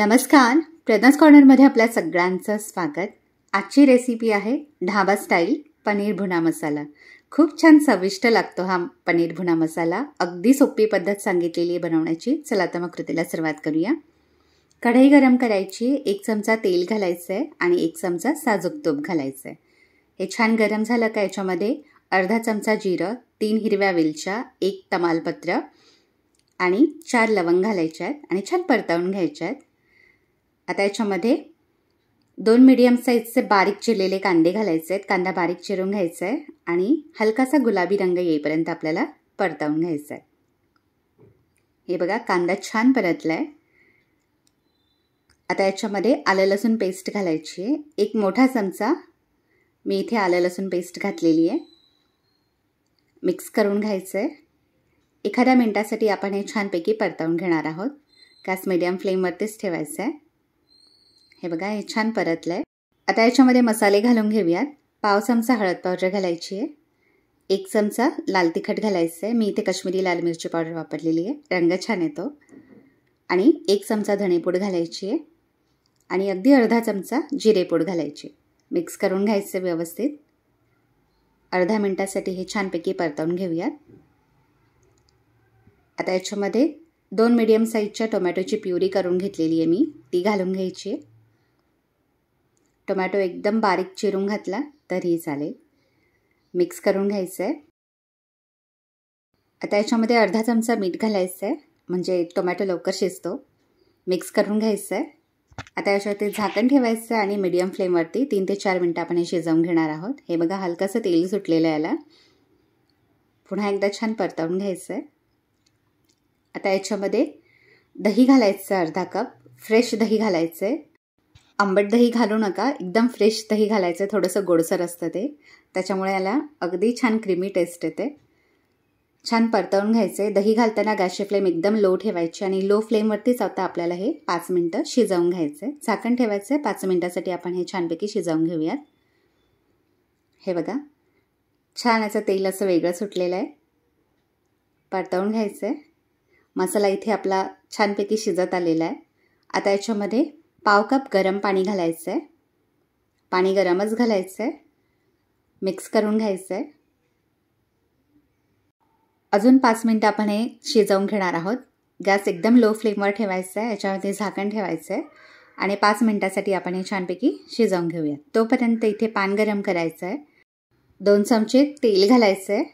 नमस्कार प्रज्ञास कॉर्नरमध्ये आपल्या सगळ्यांचं स्वागत आजची रेसिपी आहे ढाबा स्टाईल पनीर भुना मसाला खूप छान चविष्ट लागतो हा पनीर भुना मसाला अगदी सोपी पद्धत सांगितलेली आहे बनवण्याची चला तर मग कृतीला सुरुवात करूया कढई गरम करायची एक चमचा तेल घालायचं आहे आणि एक चमचा साजूक तूप घालायचं आहे हे छान गरम झालं का याच्यामध्ये अर्धा चमचा जिरं तीन हिरव्या वेलच्या एक तमालपत्र आणि चार लवंग घालायचे आहेत आणि छान परतावून घ्यायच्या आहेत आता याच्यामध्ये दोन मीडियम साईजचे बारीक चिरलेले कांदे घालायचे आहेत कांदा बारीक चिरून घ्यायचा आहे आणि हलकासा गुलाबी रंग येईपर्यंत आपल्याला परतावून घ्यायचा आहे हे बघा कांदा छान परतला आहे आता याच्यामध्ये आलं लसूण पेस्ट घालायची आहे एक मोठा चमचा मी इथे आलं लसूण पेस्ट घातलेली आहे मिक्स करून घ्यायचं आहे एखाद्या मिनटासाठी आपण हे छानपैकी परतावून घेणार आहोत गॅस मीडियम फ्लेमवरतीच ठेवायचं आहे हे बघा हे छान परतलं आहे आता याच्यामध्ये मसाले घालून घेऊयात पाव चमचा हळद पावडर घालायची आहे एक चमचा लाल तिखट घालायचं आहे मी इथे कश्मीरी लाल मिरची पावडर वापरलेली आहे रंग छान येतो आणि एक चमचा धणेपूड घालायची आहे आणि अगदी अर्धा चमचा जिरेपूड घालायची मिक्स करून घ्यायचं व्यवस्थित अर्धा मिनटासाठी हे छानपैकी परतवून घेऊयात आता याच्यामध्ये दोन मीडियम साईजच्या टोमॅटोची प्युरी करून घेतलेली आहे मी ती घालून घ्यायची आहे टोमॅटो एकदम बारीक चिरून घातला तरी चालेल मिक्स करून घ्यायचं आहे आता याच्यामध्ये अर्धा चमचा मीठ घालायचं आहे म्हणजे टोमॅटो लवकर शिजतो मिक्स करून घ्यायचं आहे आता याच्यावरती झाकण ठेवायचं आहे आणि मीडियम फ्लेमवरती तीन ते चार मिनटं आपण हे शिजवून घेणार आहोत हे बघा हलकंसं तेल सुटलेलं आहे याला पुन्हा एकदा छान परतवून घ्यायचं आहे आता याच्यामध्ये दही घालायचं अर्धा कप फ्रेश दही घालायचं आहे आंबट दही घालू नका एकदम फ्रेश दही घालायचं थोडंसं गोडसर असतं ते त्याच्यामुळे याला अगदी छान क्रीमी टेस्ट येते छान परतवून घ्यायचे दही घालताना गॅसची फ्लेम एकदम लो ठेवायची आणि लो फ्लेमवरतीच आता आपल्याला हे पाच मिनटं शिजवून घ्यायचे झाकण ठेवायचं आहे पाच मिनटासाठी आपण हे छानपैकी शिजवून घेऊयात हे बघा छान याचं तेल असं वेगळं सुटलेलं आहे परतवून घ्यायचं आहे मसाला इथे आपला छानपैकी शिजत आलेला आहे आता याच्यामध्ये पाव कप गरम पाणी घालायचं आहे पाणी गरमच घालायचं आहे मिक्स करून घ्यायचं आहे अजून पाच मिनटं आपण हे शिजवून घेणार आहोत गॅस एकदम लो फ्लेमवर ठेवायचं आहे याच्यामध्ये झाकण ठेवायचं आहे आणि पाच मिनटासाठी आपण हे छानपैकी शिजवून घेऊया तोपर्यंत इथे पान गरम करायचं आहे दोन चमचे तेल घालायचं आहे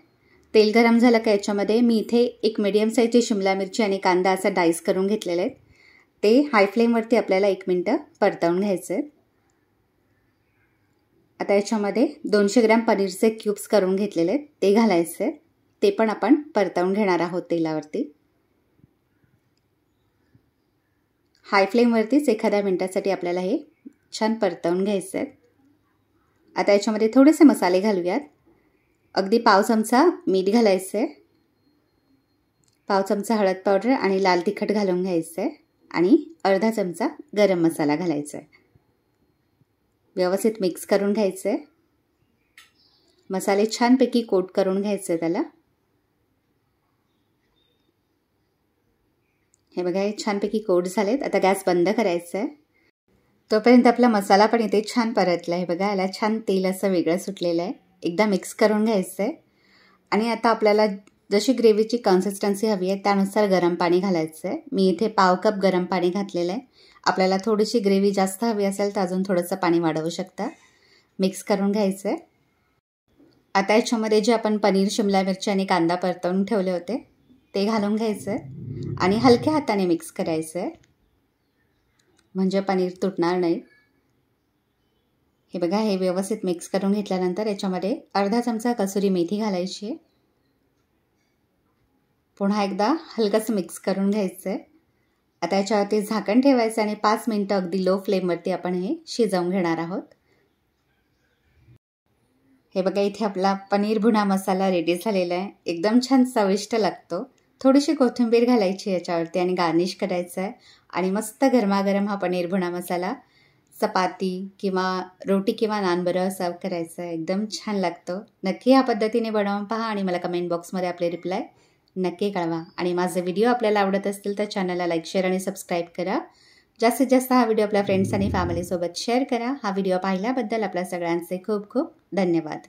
तेल गरम झालं का याच्यामध्ये मी इथे एक मिडियम साईजची शिमला मिरची आणि कांदा असा डाईस करून घेतलेले आहेत ते हाय फ्लेमवरती आपल्याला एक मिनटं परतवून घ्यायचं आहे आता याच्यामध्ये दोनशे ग्रॅम पनीरचे क्यूब्स करून घेतलेले आहेत ते घालायचे ते पण आपण परतवून घेणार आहोत तेलावरती हाय फ्लेमवरतीच एखाद्या मिनटासाठी आपल्याला हे छान परतवून घ्यायचं आहे आता याच्यामध्ये थोडेसे मसाले घालूयात अगदी पाव चमचा मीठ घालायचं आहे पाव चमचा हळद पावडर आणि लाल तिखट घालून घ्यायचं आहे आणि अर्धा चमचा गरम मसाला घालायचा आहे व्यवस्थित मिक्स करून घ्यायचं आहे मसाले छानपैकी कोट करून घ्यायचं आहे त्याला हे बघा हे छानपैकी कोट झालेत आता गॅस बंद करायचा आहे तोपर्यंत आपला मसाला पण इथे छान परतला आहे बघा याला छान तेल असं वेगळं सुटलेलं आहे एकदा मिक्स करून घ्यायचं आहे आणि आता आपल्याला जशी ग्रेव्हीची कन्सिस्टन्सी हवी आहे त्यानुसार गरम पाणी घालायचं आहे मी इथे पाव कप गरम पाणी घातलेलं आहे आपल्याला थोडीशी ग्रेव्ही जास्त हवी असेल तर अजून थोडंसं पाणी वाढवू शकता मिक्स करून घ्यायचं आहे आता याच्यामध्ये जे आपण पनीर शिमला मिरची आणि कांदा परतवून ठेवले होते ते घालून घ्यायचं आहे आणि हलक्या हाताने मिक्स करायचं आहे म्हणजे पनीर तुटणार नाही हे बघा हे व्यवस्थित मिक्स करून घेतल्यानंतर याच्यामध्ये अर्धा चमचा कसुरी मेथी घालायची आहे पुन्हा एकदा हलकंसं मिक्स करून घ्यायचं आहे आता याच्यावरती झाकण ठेवायचं आणि पाच मिनटं अगदी लो फ्लेमवरती आपण हे शिजवून घेणार आहोत हे बघा इथे आपला पनीर भुणा मसाला रेडी झालेला आहे एकदम छान चविष्ट लागतो थोडीशी कोथिंबीर घालायची याच्यावरती आणि गार्निश करायचं आहे आणि मस्त गरमागरम हा पनीर भुणा मसाला चपाती किंवा रोटी किंवा नान बरं सर्व करायचं आहे एकदम छान लागतो नक्की ह्या पद्धतीने बनवून पहा आणि मला कमेंट बॉक्समध्ये आपले रिप्लाय नक्की कळवा आणि माझे व्हिडिओ आपल्याला आवडत असतील तर चॅनलला लाईक शेअर आणि सबस्क्राईब करा जास्तीत जास्त हा व्हिडिओ आपल्या फ्रेंड्स आणि फॅमिलीसोबत शेअर करा हा व्हिडिओ पाहिल्याबद्दल आपल्या सगळ्यांचे खूप खूप धन्यवाद